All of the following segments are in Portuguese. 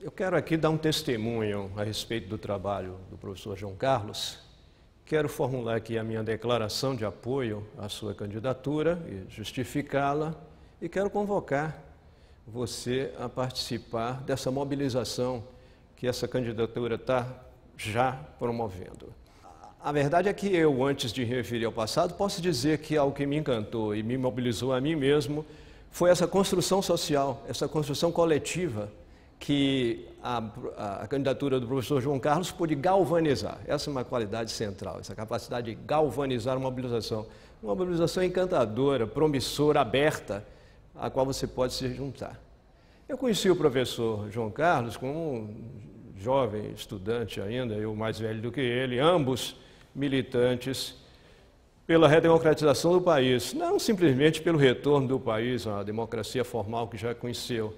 Eu quero aqui dar um testemunho a respeito do trabalho do professor João Carlos. Quero formular aqui a minha declaração de apoio à sua candidatura e justificá-la, e quero convocar você a participar dessa mobilização que essa candidatura está já promovendo. A verdade é que eu, antes de referir ao passado, posso dizer que algo que me encantou e me mobilizou a mim mesmo foi essa construção social, essa construção coletiva que a, a, candidatura do professor João Carlos pôde galvanizar. Essa é uma qualidade central, essa capacidade de galvanizar uma mobilização. Uma mobilização encantadora, promissora, aberta, à qual você pode se juntar. Eu conheci o professor João Carlos como um jovem estudante ainda, eu mais velho do que ele, ambos militantes pela redemocratização do país, não simplesmente pelo retorno do país à democracia formal que já conheceu,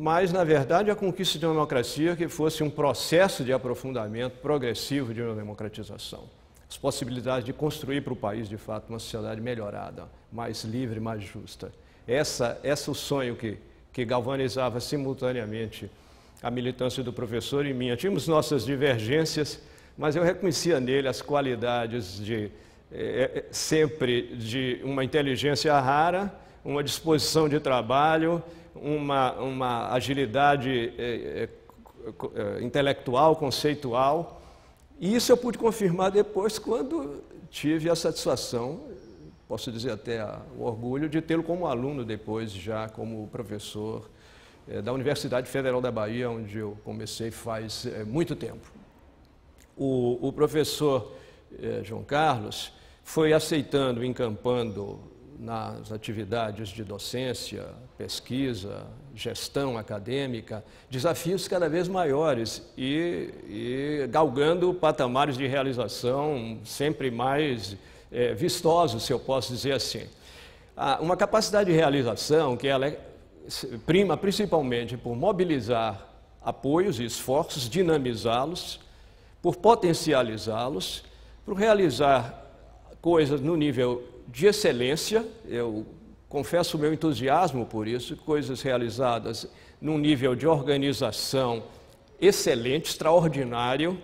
mas, na verdade, a conquista de uma democracia que fosse um processo de aprofundamento progressivo de uma democratização. As possibilidades de construir para o país, de fato, uma sociedade melhorada, mais livre, mais justa. Essa, esse é o sonho que, que galvanizava simultaneamente a militância do professor e minha. Tínhamos nossas divergências, mas eu reconhecia nele as qualidades de, é, sempre de uma inteligência rara, uma disposição de trabalho uma, uma agilidade é, é, é, intelectual, conceitual. E isso eu pude confirmar depois quando tive a satisfação, posso dizer até o orgulho, de tê-lo como aluno depois, já como professor é, da Universidade Federal da Bahia, onde eu comecei faz é, muito tempo. O, o professor é, João Carlos foi aceitando, encampando nas atividades de docência, pesquisa, gestão acadêmica, desafios cada vez maiores e, e galgando patamares de realização sempre mais é, vistosos, se eu posso dizer assim. Ah, uma capacidade de realização que ela é prima principalmente por mobilizar apoios e esforços, dinamizá-los, por potencializá-los, por realizar coisas no nível de excelência, eu confesso o meu entusiasmo por isso, coisas realizadas num nível de organização excelente, extraordinário,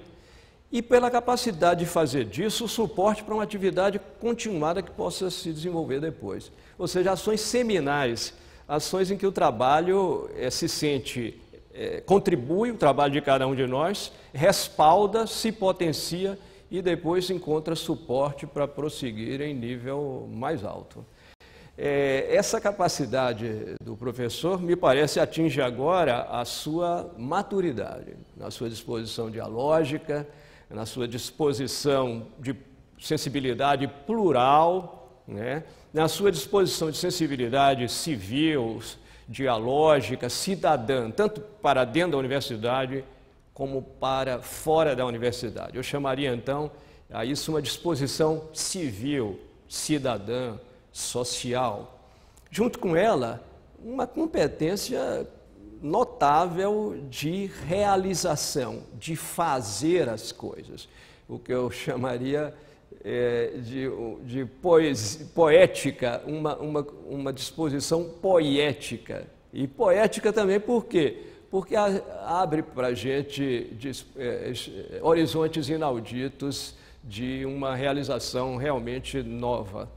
e pela capacidade de fazer disso o suporte para uma atividade continuada que possa se desenvolver depois. Ou seja, ações seminais, ações em que o trabalho é, se sente, é, contribui, o trabalho de cada um de nós, respalda, se potencia e depois encontra suporte para prosseguir em nível mais alto. É, essa capacidade do professor, me parece, atinge agora a sua maturidade, na sua disposição dialógica, na sua disposição de sensibilidade plural, né? na sua disposição de sensibilidade civil, dialógica, cidadã, tanto para dentro da universidade como para fora da universidade. Eu chamaria então a isso uma disposição civil, cidadã, social. Junto com ela, uma competência notável de realização, de fazer as coisas. O que eu chamaria é, de, de poesia, poética, uma, uma, uma disposição poética. E poética também por quê? porque abre para a gente diz, é, horizontes inauditos de uma realização realmente nova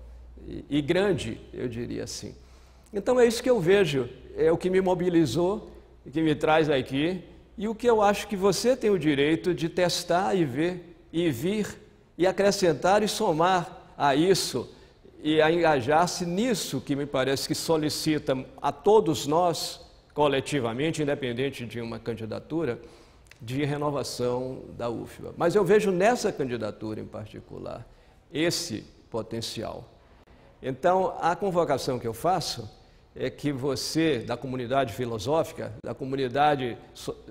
e, e grande, eu diria assim. Então é isso que eu vejo, é o que me mobilizou que me traz aqui e o que eu acho que você tem o direito de testar e ver e vir e acrescentar e somar a isso e a engajar-se nisso que me parece que solicita a todos nós coletivamente, independente de uma candidatura, de renovação da UFBA. Mas eu vejo nessa candidatura em particular esse potencial. Então, a convocação que eu faço é que você, da comunidade filosófica, da comunidade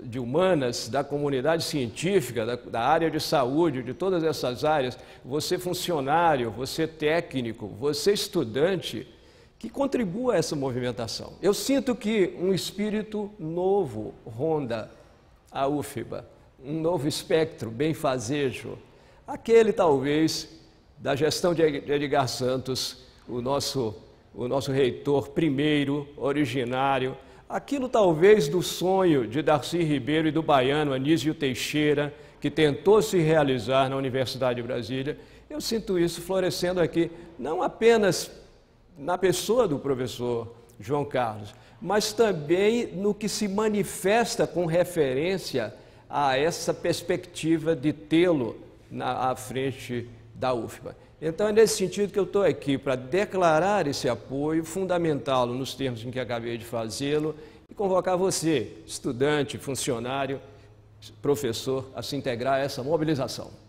de humanas, da comunidade científica, da, da, área de saúde, de todas essas áreas, você funcionário, você técnico, você estudante, que contribua a essa movimentação. Eu sinto que um espírito novo ronda a UFBA, um novo espectro benfazejo, aquele talvez da gestão de Edgar Santos, o nosso, o nosso reitor primeiro, originário, aquilo talvez do sonho de Darcy Ribeiro e do baiano Anísio Teixeira, que tentou se realizar na Universidade de Brasília. Eu sinto isso florescendo aqui, não apenas na pessoa do professor João Carlos, mas também no que se manifesta com referência a essa perspectiva de tê-lo na à frente da UFBA. Então, é nesse sentido que eu estou aqui, para declarar esse apoio, fundamentá-lo nos termos em que acabei de fazê-lo e convocar você, estudante, funcionário, professor, a se integrar a essa mobilização.